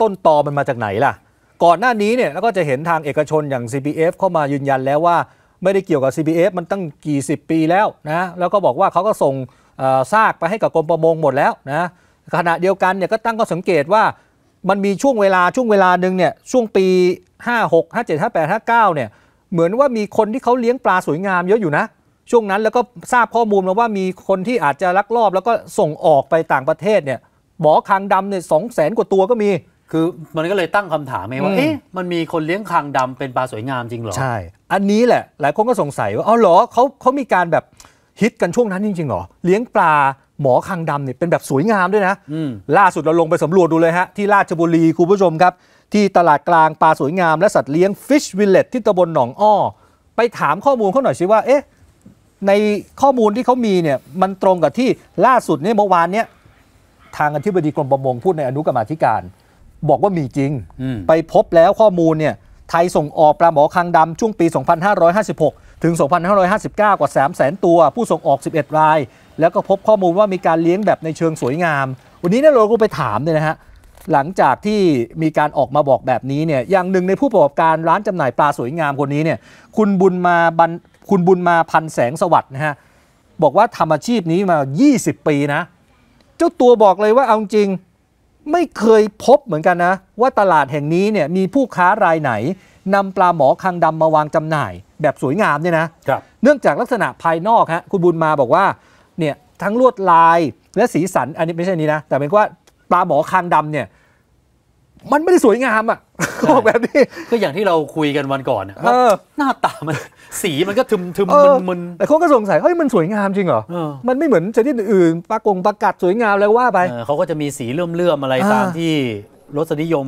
ต้นตอมันมาจากไหนล่ะ ก่อนหน้านี้เนี่ยแล้วก็จะเห็นทางเอกชนอย่าง CPF เข้ามายืนยันแล้วว่า ไม่ได้เกี่ยวกับ CPF มันตั้งกี่สิบปีแล้วนะแล้วก็บอกว่าเขาก็ส่งซากไปให้กับกรมประมงหมดแล้วนะขณะเดียวกันเนี่ยก็ตั้งก็สังเกตว่า มันมีช่วงเวลาช่วงเวลาหนึ่งเนี่ยช่วงปี 56 57 58 59เนี่ยเหมือนว่ามีคนที่เขาเลี้ยงปลาสวยงามเยอะอยู่นะช่วงนั้นแล้วก็ทราบข้อมูลมาว่ามีคนที่อาจจะลักลอบ แล้วก็ส่งออกไปต่างประเทศเนี่ยหมอคางดำเนี่ยสองแสนกว่าตัวก็มีคือมันก็เลยตั้งคำถามไงว่าเอ๊ะมันมีคนเลี้ยงคางดำเป็นปลาสวยงามจริงเหรอ ใช่ อันนี้แหละหลายคนก็สงสัยว่าเอาเหรอเขาเขามีการแบบฮิตกันช่วงนั้นจริงๆเหรอ เลี้ยงปลาหมอคางดำเนี่ยเป็นแบบสวยงามด้วยนะ ล่าสุดเราลงไปสำรวจดูเลยฮะที่ราชบุรีคุณผู้ชมครับ ที่ตลาดกลางปลาสวยงามและสัตว์เลี้ยงฟิชวิลเลตที่ตำบลหนองอ้อไปถามข้อมูลเขาหน่อยสิว่า เอ๊ะ ในข้อมูลที่เขามีเนี่ยมันตรงกับที่ล่าสุดเนี่ยเมื่อวานเนี่ยทางอธิบดีกรมประมงพูดในอนุกรรมธิการบอกว่ามีจริง ไปพบแล้วข้อมูลเนี่ยไทยส่งออกปลาหมอคังดำช่วงปี 2556 ถึง 2559 กว่า3 0 0สนตัว ผู้ส่งออก 11 ราย แล้วก็พบข้อมูลว่ามีการเลี้ยงแบบในเชิงสวยงาม วันนี้เนี่ยเราก็ไปถามเนี่ยนะฮะ หลังจากที่มีการออกมาบอกแบบนี้เนี่ยอย่างหนึ่งในผู้ประกอบการร้านจำหน่ายปลาสวยงามคนนี้เนี่ยคุณบุญมาบันคุณบุญมาพันแสงสวัสด์นะฮะบอกว่าทำอาชีพนี้มา 20 ปีนะเจ้าตัวบอกเลยว่าเอาจริงไม่เคยพบเหมือนกันนะว่าตลาดแห่งนี้เนี่ยมีผู้ค้ารายไหนนำปลาหมอคังดำมาวางจำหน่ายแบบสวยงาม เนี่ยนะเนื่องจากลักษณะภายนอกฮะคุณบุญมาบอกว่าเนี่ยทั้งลวดลายและสีสันอันนี้ไม่ใช่นี้นะ แต่เป็นว่าปลาหมอคางดำเนี่ยมันไม่ได้สวยงามอ่ะบอกแบบนี้ ก็อย่างที่เราคุยกันวันก่อนเ่อหน้าตา มัน สีมันก็ทึมทึมมึนมึนแต่เขาก็สงสัย เฮ้ย มันสวยงามจริงเหรอ มันไม่เหมือนชนิดอื่นปากงประกาศสวยงามแล้วว่าไป เขาก็จะมีสีเลื่อมๆ อะไรตามที่รสนิยม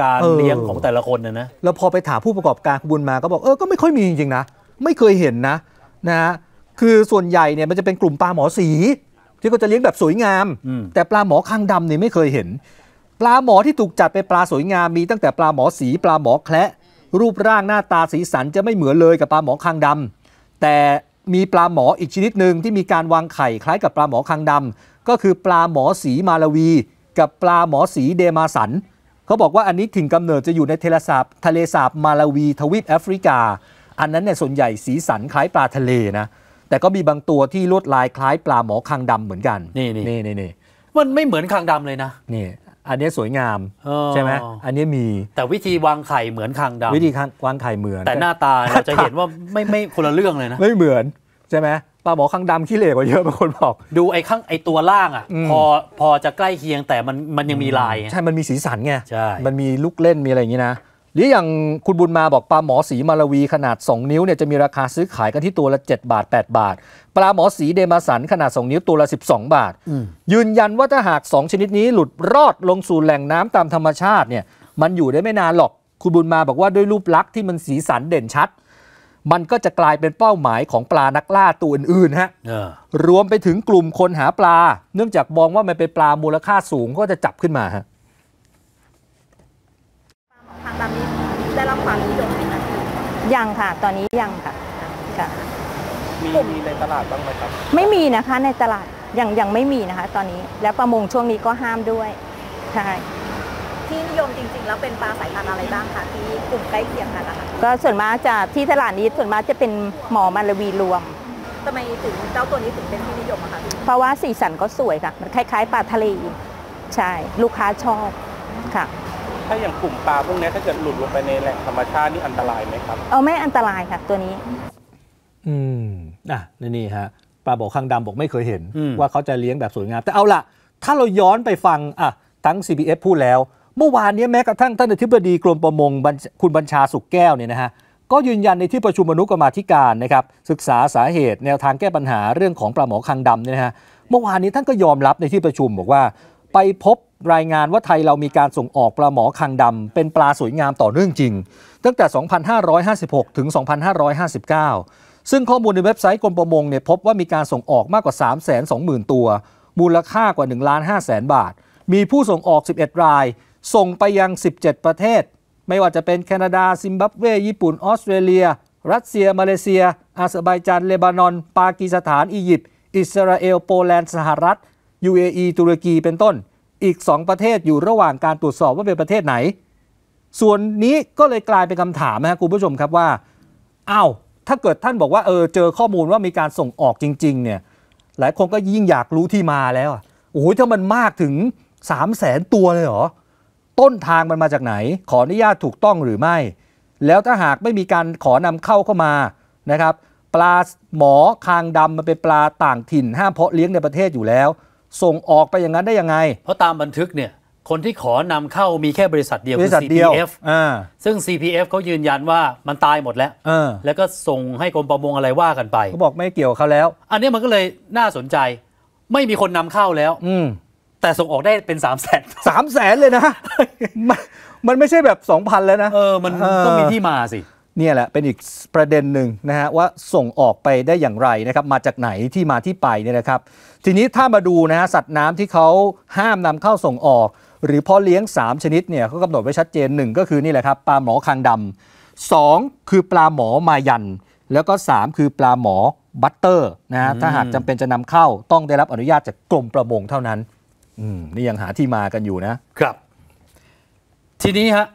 การเลี้ยงของแต่ละคนนะนะแล้วพอไปถามผู้ประกอบการบุญมา ก็บอกเออ ก็ไม่ค่อยมีจริงๆนะ ไม่เคยเห็นนะ นะ คือส่วนใหญ่เนี่ย มันจะเป็นกลุ่มปลาหมอสี ที่ก็จะเลี้ยงแบบสวยงาม แต่ปลาหมอคางดำเนี่ยไม่เคยเห็นปลาหมอที่ถูกจัดเป็นปลาสวยงามมีตั้งแต่ปลาหมอสีปลาหมอแคละ รูปร่างหน้าตาสีสันจะไม่เหมือนเลยกับปลาหมอคางดำ แต่มีปลาหมออีกชนิดหนึ่งที่มีการวางไข่คล้ายกับปลาหมอคางดำ ก็คือปลาหมอสีมาลาวี กับปลาหมอสีเดมาสัน เขาบอกว่าอันนี้ถิ่นกำเนิดจะอยู่ในทะเลสาบทะเลสาบมาลาวี ทวีปแอฟริกา อันนั้นเนี่ยส่วนใหญ่สีสันคล้ายปลาทะเลนะแต่ก็มีบางตัวที่ลวดลายคล้าย ปลาหมอคางดำเหมือนกันนี่นี่นี่นี่มันไม่เหมือนคางดำเลยนะนี่อันนี้สวยงามใช่ไหมอันนี้มี แต่วิธีวางไข่เหมือนคางดำวิธีวางไข่เหมือน แต่หน้าตาเราจะเห็นว่าไม่ไม่คนละเรื่องเลยนะ ไม่เหมือนใช่ไหมปลาบอกคางดำขี้เหล็กกว่าเยอะบางคนบอกดูไอ้ข้างไอ้ตัวล่างอ่ะ พอพอจะใกล้เคียงแต่มันมันยังมีลายใช่มันมีสีสันไงใช่มันมีลูกเล่นมีอะไรอย่างนี้นะรืออย่างคุณบุญมาบอกปลาหมอสีมาลาวีขนาด 2 นิ้วเนี่ยจะมีราคาซื้อขายกันที่ตัวละ 7 บาท 8 บาท ปลาหมอสีเดมาสันขนาด 2 นิ้วตัวละ12 บาท ยืนยันว่าถ้าหาก 2 ชนิดนี้หลุดรอดลงสู่แหล่งน้ำตามธรรมชาติเนี่ยมันอยู่ได้ไม่นานหรอกคุณบุญมาบอกว่าด้วยรูปลักษณ์ที่มันสีสันเด่นชัด มันก็จะกลายเป็นเป้าหมายของปลานักล่าตัวอื่นๆฮะรวมไปถึงกลุ่มคนหาปลา เนื่องจากมองว่ามันเป็นปลามูลค่าสูงก็จะจับขึ้นมาฮะยังค่ะ ตอนนี้ยังค่ะค่ะ มีมีในตลาดบ้างไหมครับ ไม่มีนะคะในตลาด ยังยังไม่มีนะคะตอนนี้ แล้วประมงช่วงนี้ก็ห้ามด้วย ใช่ ที่นิยมจริง ๆ แล้วเป็นปลาสายพันธุ์อะไรบ้างคะที่กลุ่มใกล้เคียงกันนะคะก็ส่วนมากจะที่ตลาดนี้ส่วนมากจะเป็นหมอมาลวีรวมทำไมถึงเจ้าตัวนี้ถึงเป็นที่นิยมอะคะเพราะว่าสีสันก็สวยค่ะมันคล้ายๆ ปลาทะเลใช่ ลูกค้าชอบ ค่ะถ้าอย่างกลุ่มปลาพวกนี้ถ้าเกิดหลุดลงไปในแหล่งธรรมชาตินี่อันตรายไหมครับ เอาไม่อันตรายค่ะตัวนี้ อืมน่ะนี่นี่ฮะปลาบอกข้างดำบอกไม่เคยเห็นว่าเขาจะเลี้ยงแบบสวยงาม แต่เอาล่ะ ถ้าเราย้อนไปฟังอ่ะทั้ง CBF พูดแล้ว เมื่อวานนี้แม้กระทั่งท่านอธิบดีกรมประมงคุณบัญชาสุกแก้วเนี่ยนะฮะก็ยืนยันในที่ประชุมมนุกรรมาธิการนะครับศึกษาสาเหตุ แนวทางแก้ปัญหาเรื่องของปลาหมอคังดำเนี่ยนะฮะเมื่อวานนี้ท่านก็ยอมรับในที่ประชุมบอกว่าไปพบรายงานว่าไทยเรามีการส่งออกปลาหมอคังดำเป็นปลาสวยงามต่อเนื่องจริง ตั้งแต่ 2,556 ถึง 2,559 ซึ่งข้อมูลในเว็บไซต์กรมประมงเนี่ยพบว่ามีการส่งออกมากกว่า 320,000 ตัว มูลค่ากว่า1ล้า0 0นบาท มีผู้ส่งออก 11 ราย ส่งไปยัง 17 ประเทศ ไม่ว่าจะเป็นแคนาดา ซิมบับเว ญี่ปุ่น ออสเตรเลีย รัสเซีย มาเลเซีย อาเซอร์ไบจานเลบานอน ปากีสถานอียิปต์อิสราเอลโปแลนด์สหรัฐ UAE ตุรกีเป็นต้น อีก 2 ประเทศอยู่ระหว่างการตรวจสอบว่าเป็นประเทศไหน ส่วนนี้ก็เลยกลายเป็นคำถามนะครับคุณผู้ชมครับว่าอ้าวถ้าเกิดท่านบอกว่า เออ เจอข้อมูลว่ามีการส่งออกจริงๆเนี่ย หลายคนก็ยิ่งอยากรู้ที่มาแล้วโอ้ยถ้ามันมากถึง 3 0 0แสนตัวเลยเหรอ ต้นทางมันมาจากไหน ขออนุญาตถูกต้องหรือไม่ แล้วถ้าหากไม่มีการขอนำเข้าเข้ามานะครับ ปลาหมอคางดำมันเป็นปลาต่างถิ่นห้ามเพาะเลี้ยงในประเทศอยู่แล้วส่งออกไปอย่างนั้นได้ยังไง เพราะตามบันทึกเนี่ย คนที่ขอนำเข้ามีแค่บริษัทเดียว คือ CPF ซึ่ง CPF เขายืนยันว่ามันตายหมดแล้ว แล้วก็ส่งให้กรมประมงอะไรว่ากันไปเขาบอกไม่เกี่ยวเขาแล้ว อันนี้มันก็เลยน่าสนใจ ไม่มีคนนำเข้าแล้ว อืแต่ส่งออกได้เป็นสามแสนสามแสนเลยนะ มันไม่ใช่แบบสองพันแล้วนะ เออ มันต้องมีที่มาสินี่แหละเป็นอีกประเด็นหนึ่งนะฮะว่าส่งออกไปได้อย่างไรนะครับ มาจากไหนที่มาที่ไปเนี่ยนะครับ ทีนี้ถ้ามาดูนะฮะสัตว์น้ำที่เขาห้ามนำเข้าส่งออก หรือพ่อเลี้ยง 3 ชนิดเนี่ยเขากำหนดไว้ชัดเจน1ก็คือนี่แหละครับ ปลาหมอคางดำ 2 คือปลาหมอมายัน แล้วก็ 3 คือปลาหมอบัตเตอร์นะฮะถ้าหากจำเป็นจะนำเข้าต้องได้รับอนุญาตจากกรมประมงเท่านั้นนี่ยังหาที่มากันอยู่นะ ครับ ทีนี้ฮะ